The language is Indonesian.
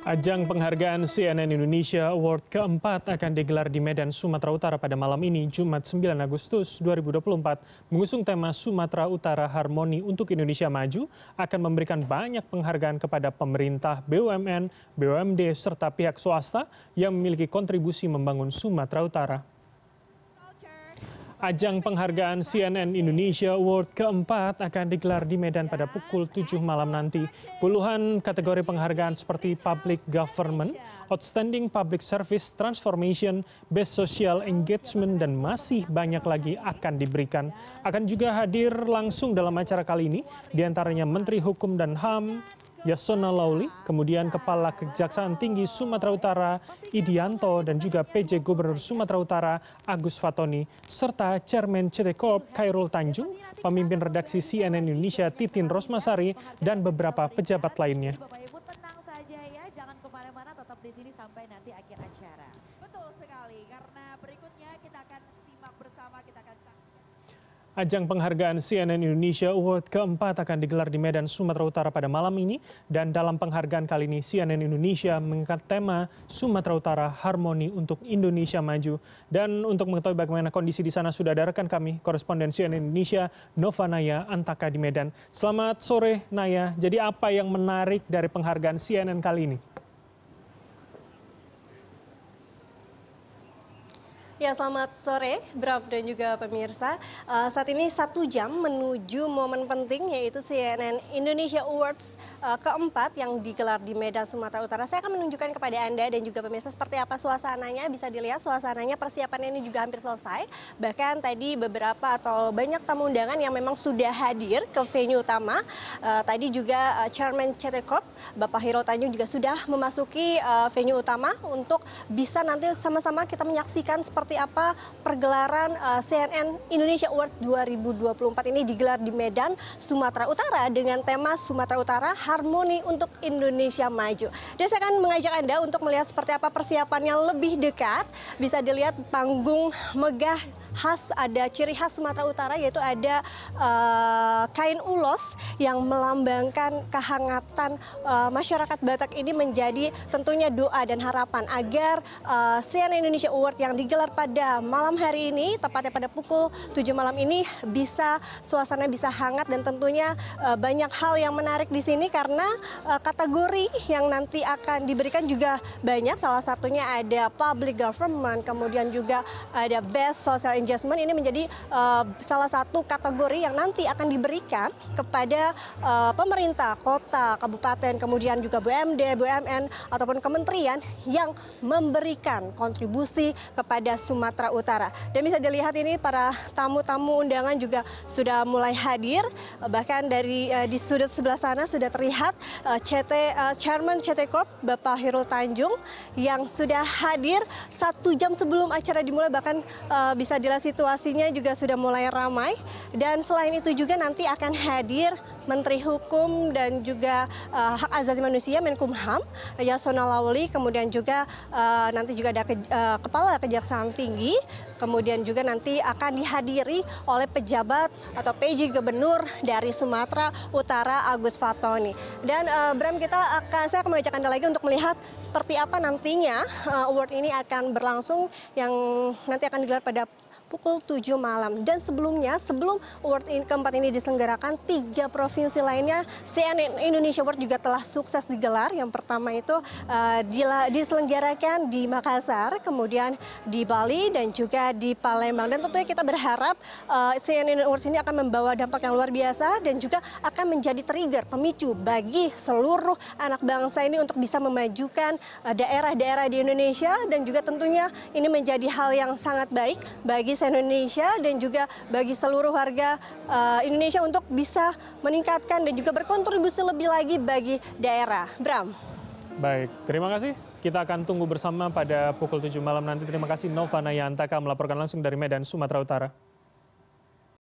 Ajang penghargaan CNN Indonesia Award keempat akan digelar di Medan, Sumatera Utara pada malam ini, Jumat 9 Agustus 2024. Mengusung tema Sumatera Utara Harmoni untuk Indonesia Maju, akan memberikan banyak penghargaan kepada pemerintah, BUMN, BUMD, serta pihak swasta yang memiliki kontribusi membangun Sumatera Utara. Ajang penghargaan CNN Indonesia Award keempat akan digelar di Medan pada pukul 7 malam nanti. Puluhan kategori penghargaan seperti Public Government, Outstanding Public Service Transformation, Best Social Engagement, dan masih banyak lagi akan diberikan. Akan juga hadir langsung dalam acara kali ini, diantaranya Menteri Hukum dan HAM, Yasona Lauli, kemudian Kepala Kejaksaan Tinggi Sumatera Utara Idianto dan juga PJ Gubernur Sumatera Utara Agus Fatoni, serta Chairman CT Corp Kairul Tanjung, pemimpin redaksi CNN Indonesia Titin Rosmasari, dan beberapa pejabat lainnya. Betul sekali, karena berikutnya kita akan simak bersama, kita akan Ajang penghargaan CNN Indonesia Award keempat akan digelar di Medan, Sumatera Utara pada malam ini. Dan dalam penghargaan kali ini, CNN Indonesia mengangkat tema Sumatera Utara Harmoni untuk Indonesia Maju. Dan untuk mengetahui bagaimana kondisi di sana, sudah ada rekan kami, koresponden CNN Indonesia, Nova Naya Antaka di Medan. Selamat sore, Naya. Jadi apa yang menarik dari penghargaan CNN kali ini? Ya selamat sore Bram dan juga pemirsa. Uh, saat ini satu jam menuju momen penting yaitu CNN Indonesia Awards uh, keempat yang digelar di Medan Sumatera Utara. Saya akan menunjukkan kepada Anda dan juga pemirsa seperti apa suasananya. Bisa dilihat suasananya persiapannya ini juga hampir selesai. Bahkan tadi beberapa atau banyak tamu undangan yang memang sudah hadir ke venue utama. Uh, tadi juga uh, Chairman CT Corp, Bapak Hiro Tanjung juga sudah memasuki uh, venue utama untuk bisa nanti sama-sama kita menyaksikan seperti seperti apa pergelaran uh, eh, CNN Indonesia Award 2024 ini digelar di Medan, Sumatera Utara dengan tema Sumatera Utara Harmoni untuk Indonesia Maju. Dan saya akan mengajak Anda untuk melihat seperti apa persiapannya lebih dekat. Bisa dilihat panggung megah khas ada ciri khas Sumatera Utara yaitu ada uh, kain ulos yang melambangkan kehangatan uh, masyarakat Batak ini menjadi tentunya doa dan harapan agar uh, CNN Indonesia Award yang digelar pada malam hari ini, tepatnya pada pukul 7 malam ini bisa suasana bisa hangat dan tentunya uh, banyak hal yang menarik di sini karena uh, kategori yang nanti akan diberikan juga banyak. Salah satunya ada public government, kemudian juga ada best social Investment. Ini menjadi uh, salah satu kategori yang nanti akan diberikan kepada uh, pemerintah kota, kabupaten, kemudian juga BUMD, BUMN ataupun kementerian yang memberikan kontribusi kepada Sumatera Utara. Dan bisa dilihat ini para tamu-tamu undangan juga sudah mulai hadir. Bahkan dari eh, di sudut sebelah sana sudah terlihat eh, CT eh, Chairman CT Corp Bapak Hero Tanjung yang sudah hadir satu jam sebelum acara dimulai. Bahkan bisa dilihat situasinya juga sudah mulai ramai. Dan selain itu juga nanti akan hadir Menteri Hukum dan juga uh, Hak Asasi Manusia Menkumham eh, Yasona Lawli, kemudian juga uh, nanti juga ada ke, uh, Kepala Kejaksaan Tinggi, kemudian juga nanti akan dihadiri oleh pejabat atau PJ Gubernur dari Sumatera Utara Agus Fatoni. Dan uh, Bram kita akan saya akan mengajak Anda lagi untuk melihat seperti apa nantinya uh, award ini akan berlangsung yang nanti akan digelar pada pukul 7 malam. Dan sebelumnya, sebelum World in keempat ini diselenggarakan, tiga provinsi lainnya CNN Indonesia World juga telah sukses digelar. Yang pertama itu uh, diselenggarakan di Makassar, kemudian di Bali dan juga di Palembang. Dan tentunya kita berharap uh, eh, CNN World ini akan membawa dampak yang luar biasa dan juga akan menjadi trigger, pemicu bagi seluruh anak bangsa ini untuk bisa memajukan eh, daerah-daerah di Indonesia dan juga tentunya ini menjadi hal yang sangat baik bagi turis Indonesia dan juga bagi seluruh warga uh, Indonesia untuk bisa meningkatkan dan juga berkontribusi lebih lagi bagi daerah. Bram. Baik, terima kasih. Kita akan tunggu bersama pada pukul 7 malam nanti. Terima kasih Nova Nayantaka melaporkan langsung dari Medan, Sumatera Utara.